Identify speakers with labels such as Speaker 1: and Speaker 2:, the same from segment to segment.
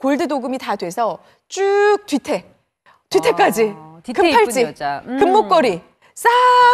Speaker 1: 골드 도금이 다 돼서 쭉 뒤태, 뒤태까지 아, 금팔찌, 음. 금목걸이 싹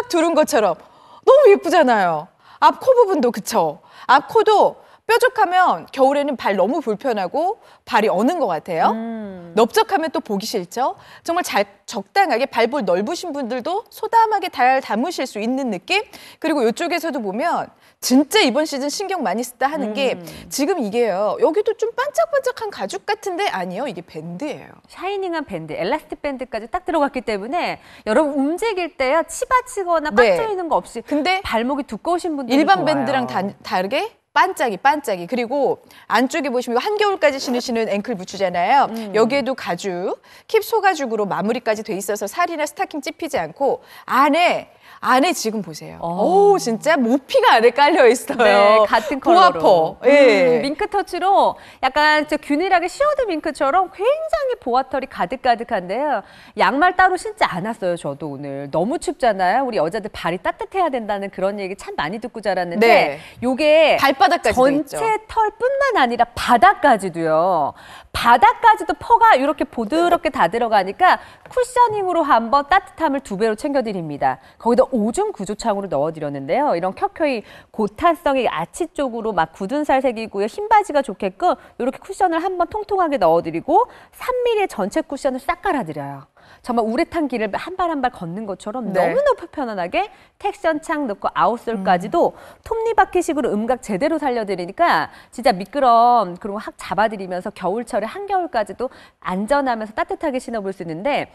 Speaker 1: 두른 것처럼 너무 예쁘잖아요. 앞코 부분도 그쵸. 앞 코도 뾰족하면 겨울에는 발 너무 불편하고 발이 어는 것 같아요. 음. 넓적하면 또 보기 싫죠. 정말 잘 적당하게 발볼 넓으신 분들도 소담하게 달 담으실 수 있는 느낌. 그리고 이쪽에서도 보면 진짜 이번 시즌 신경 많이 쓰다 하는 게 음. 지금 이게요. 여기도 좀 반짝반짝한 가죽 같은데 아니요. 이게 밴드예요. 샤이닝한 밴드, 엘라스틱 밴드까지 딱 들어갔기 때문에 여러분 움직일 때요. 치받치거나 빡쳐 네. 있는 거 없이 근데 발목이 두꺼우신 분들 일반 좋아요. 밴드랑 다, 다르게 반짝이 반짝이 그리고 안쪽에 보시면 한겨울까지 신으시는 앵클 부츠잖아요. 음. 여기에도 가죽, 킵 소가죽으로 마무리까지 돼 있어서 살이나 스타킹 찝히지 않고 안에 안에 지금 보세요. 오, 어. 진짜 모피가 안에 깔려 있어요. 네, 같은 컬러로. 보아퍼. 예. 음, 밍크 터치로 약간 균일하게
Speaker 2: 시어드 밍크처럼 굉장히 보아털이 가득가득한데요. 양말 따로 신지 않았어요. 저도 오늘 너무 춥잖아요. 우리 여자들 발이 따뜻해야 된다는 그런 얘기 참 많이 듣고 자랐는데 네. 요게 발바닥까지 전체 털뿐만 아니라 바닥까지도요. 바닥까지도 퍼가 이렇게 보드럽게 다 들어가니까 쿠셔닝으로 한번 따뜻함을 두 배로 챙겨드립니다. 거기다 오줌 구조창으로 넣어드렸는데요. 이런 켜켜이 고탄성이 아치 쪽으로 막 굳은 살 색이고요. 흰 바지가 좋게끔 이렇게 쿠션을 한번 통통하게 넣어드리고 3mm의 전체 쿠션을 싹 깔아드려요. 정말 우레탄 길을 한 발 한 발 걷는 것처럼 네. 너무너무 편안하게 택션창 넣고 아웃솔까지도 음. 톱니바퀴식으로 음각 제대로 살려드리니까 진짜 미끄럼 그리고 확 잡아드리면서 겨울철에 한겨울까지도 안전하면서 따뜻하게 신어볼 수 있는데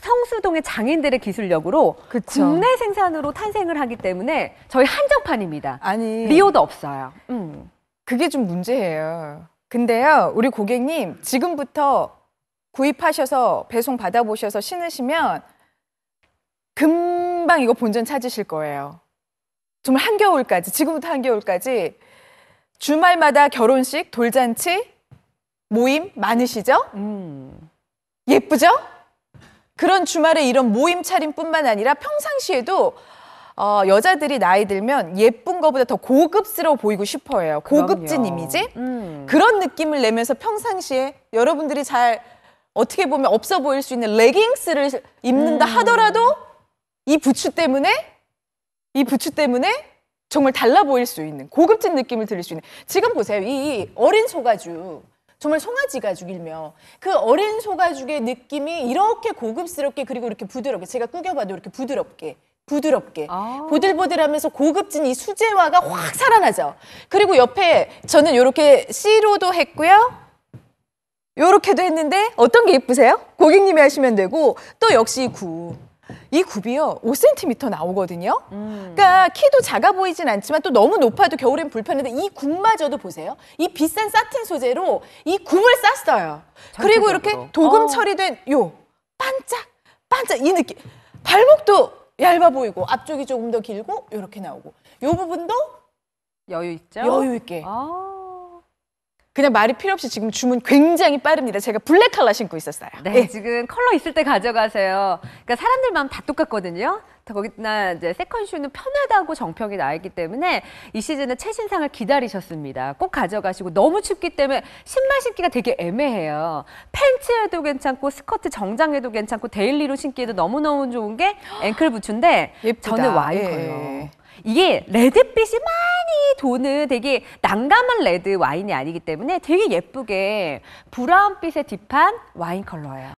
Speaker 2: 성수동의 장인들의
Speaker 1: 기술력으로 그쵸. 국내 생산으로 탄생을 하기 때문에 저희 한정판입니다. 아니 리오도 없어요. 음. 그게 좀 문제예요. 근데요, 우리 고객님 지금부터 구입하셔서 배송 받아보셔서 신으시면 금방 이거 본전 찾으실 거예요. 정말 한겨울까지, 지금부터 한겨울까지 주말마다 결혼식, 돌잔치, 모임 많으시죠? 음. 예쁘죠? 그런 주말에 이런 모임 차림뿐만 아니라 평상시에도 어, 여자들이 나이 들면 예쁜 것보다더 고급스러워 보이고 싶어 해요. 고급진 그럼요. 이미지? 음. 그런 느낌을 내면서 평상시에 여러분들이 잘 어떻게 보면 없어 보일 수 있는 레깅스를 입는다 음. 하더라도 이 부츠 때문에 이 부츠 때문에 정말 달라 보일 수 있는 고급진 느낌을 들을수 있는 지금 보세요 이 어린 소가죽 정말 송아지 가죽이며 그 어린 소가죽의 느낌이 이렇게 고급스럽게 그리고 이렇게 부드럽게 제가 꾸겨봐도 이렇게 부드럽게 부드럽게 아~ 보들보들하면서 고급진 이 수제화가 확 살아나죠. 그리고 옆에 저는 이렇게 C로도 했고요. 요렇게도 했는데 어떤 게 예쁘세요? 고객님이 하시면 되고 또 역시 구. 이 굽이요 5cm 나오거든요. 음. 그러니까 키도 작아 보이진 않지만 또 너무 높아도 겨울엔 불편한데 이 굽마저도 보세요. 이 비싼 사틴 소재로 이 굽을 쌌어요. 그리고 이렇게 도금 어. 처리된 요 반짝 반짝 이 느낌. 발목도 얇아 보이고 앞쪽이 조금 더 길고 이렇게 나오고 요 부분도 여유 있죠. 여유 있게. 아. 그냥 말이 필요 없이 지금 주문 굉장히 빠릅니다. 제가 블랙 컬러 신고 있었어요. 네, 예.
Speaker 2: 지금 컬러 있을 때 가져가세요. 그러니까 사람들 마음 다 똑같거든요. 거기나 이제 세컨슈는 편하다고 정평이 나 있기 때문에 이 시즌에 최신상을 기다리셨습니다. 꼭 가져가시고 너무 춥기 때문에 신발 신기가 되게 애매해요. 팬츠에도 괜찮고 스커트 정장에도 괜찮고 데일리로 신기에도 너무너무 좋은 게 앵클 부츠인데 저는 와이커 컬러. 예. 이게 레드빛이 막 도는 되게 난감한 레드 와인이 아니기 때문에 되게 예쁘게 브라운빛의 딥한 와인 컬러예요.